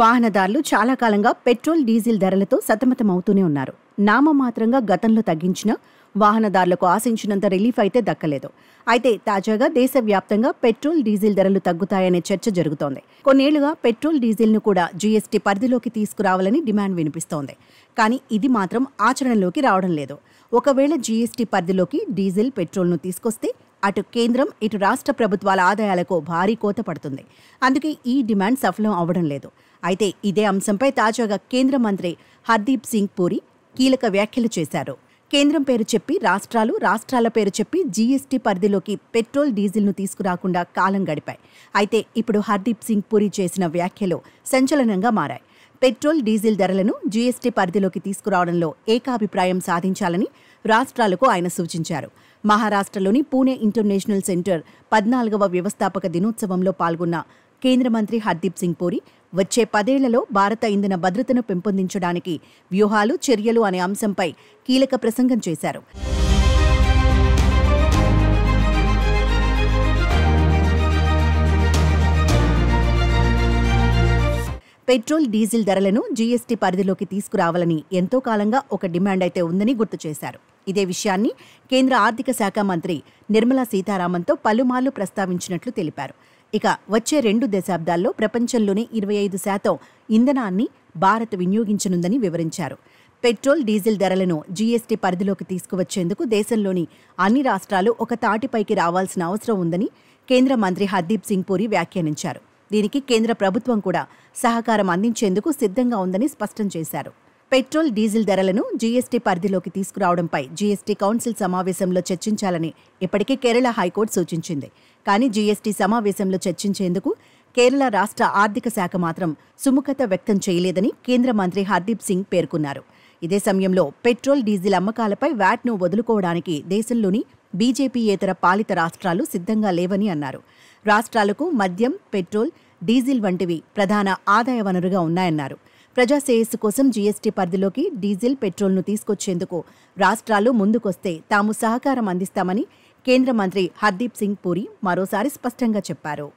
వాహనదారులు చాలా కాలంగా పెట్రోల్ డీజిల్ ధరలతో సతమతమవుతూనే ఉన్నారు నామమాత్రంగా గతంలో తగ్గించిన వాహనదారులకు ఆశించినంత రిలీఫ్ అయితే దక్కలేదు అయితే తాజాగా దేశవ్యాప్తంగా పెట్రోల్ డీజిల్ ధరలు తగ్గుతాయనే చర్చ జరుగుతోంది కొన్నేళ్లుగా పెట్రోల్ డీజిల్ను కూడా జీఎస్టీ పరిధిలోకి తీసుకురావాలని డిమాండ్ వినిపిస్తోంది కానీ ఇది మాత్రం ఆచరణలోకి రావడం లేదు ఒకవేళ జీఎస్టీ పరిధిలోకి డీజిల్ పెట్రోల్ను తీసుకొస్తే అటు కేంద్రం ఇటు రాష్ట్ర ప్రభుత్వాల ఆదాయాలకు భారీ కోత పడుతుంది అందుకే ఈ డిమాండ్ సఫలం అవ్వడం లేదు అయితే ఇదే అంశంపై తాజాగా కేంద్ర మంత్రి హర్దీప్ సింగ్ పూరి కీలక వ్యాఖ్యలు చేశారు కేంద్రం పేరు చెప్పి రాష్ట్రాలు రాష్ట్రాల పేరు చెప్పి జీఎస్టీ పరిధిలోకి పెట్రోల్ డీజిల్ను తీసుకురాకుండా కాలం గడిపాయి అయితే ఇప్పుడు హర్దీప్ సింగ్ పూరి చేసిన వ్యాఖ్యలు సంచలనంగా మారాయి పెట్రోల్ డీజిల్ ధరలను జీఎస్టీ పరిధిలోకి తీసుకురావడంలో ఏకాభిప్రాయం సాధించాలని రాష్ట్రాలకు ఆయన సూచించారు మహారాష్ట్రలోని పూణే ఇంటర్నేషనల్ సెంటర్ పద్నాలుగవ వ్యవస్థాపక దినోత్సవంలో పాల్గొన్న కేంద్ర మంత్రి హర్దీప్ సింగ్ పూరి వచ్చే పదేళ్లలో భారత ఇంధన భద్రతను పెంపొందించడానికి వ్యూహాలు చర్యలు అనే అంశంపై కీలక ప్రసంగం చేశారు పెట్రోల్ డీజిల్ ధరలను జీఎస్టీ పరిధిలోకి తీసుకురావాలని ఎంతో కాలంగా ఒక డిమాండ్ అయితే ఉందని గుర్తు చేశారు ఇదే విషయాన్ని కేంద్ర ఆర్థిక శాఖ మంత్రి నిర్మలా సీతారామన్తో పలుమార్లు ప్రస్తావించినట్లు తెలిపారు ఇక వచ్చే రెండు దశాబ్దాల్లో ప్రపంచంలోనే ఇరవై ఐదు శాతం ఇంధనాన్ని భారత్ వినియోగించనుందని వివరించారు పెట్రోల్ డీజిల్ ధరలను జీఎస్టీ పరిధిలోకి తీసుకువచ్చేందుకు దేశంలోని అన్ని రాష్ట్రాలు ఒక తాటిపైకి రావాల్సిన అవసరం ఉందని కేంద్ర మంత్రి హర్దీప్ సింగ్ పూరి వ్యాఖ్యానించారు దీనికి కేంద్ర ప్రభుత్వం కూడా సహకారం అందించేందుకు సిద్ధంగా ఉందని స్పష్టం చేశారు పెట్రోల్ డీజిల్ ధరలను జీఎస్టీ పరిధిలోకి తీసుకురావడంపై జీఎస్టీ కౌన్సిల్ సమావేశంలో చర్చించాలని ఇప్పటికే కేరళ హైకోర్టు సూచించింది కానీ జీఎస్టీ సమావేశంలో చర్చించేందుకు కేరళ రాష్ట్ర ఆర్థిక శాఖ మాత్రం సుముఖత వ్యక్తం చేయలేదని కేంద్ర మంత్రి హర్దీప్ సింగ్ పేర్కొన్నారు ఇదే సమయంలో పెట్రోల్ డీజిల్ అమ్మకాలపై వ్యాట్ను వదులుకోవడానికి దేశంలోని బీజేపీయేతర పాలిత రాష్ట్రాలు సిద్ధంగా లేవని అన్నారు రాష్ట్రాలకు మద్యం పెట్రోల్ డీజిల్ వంటివి ప్రధాన ఆదాయ వనరుగా ఉన్నాయన్నారు ప్రజా శ్రేయస్సు కోసం జీఎస్టీ పరిధిలోకి డీజిల్ పెట్రోల్ను తీసుకొచ్చేందుకు రాష్ట్రాలు ముందుకొస్తే తాము సహకారం అందిస్తామని కేంద్ర మంత్రి హర్దీప్ సింగ్ పూరి మరోసారి స్పష్టంగా చెప్పారు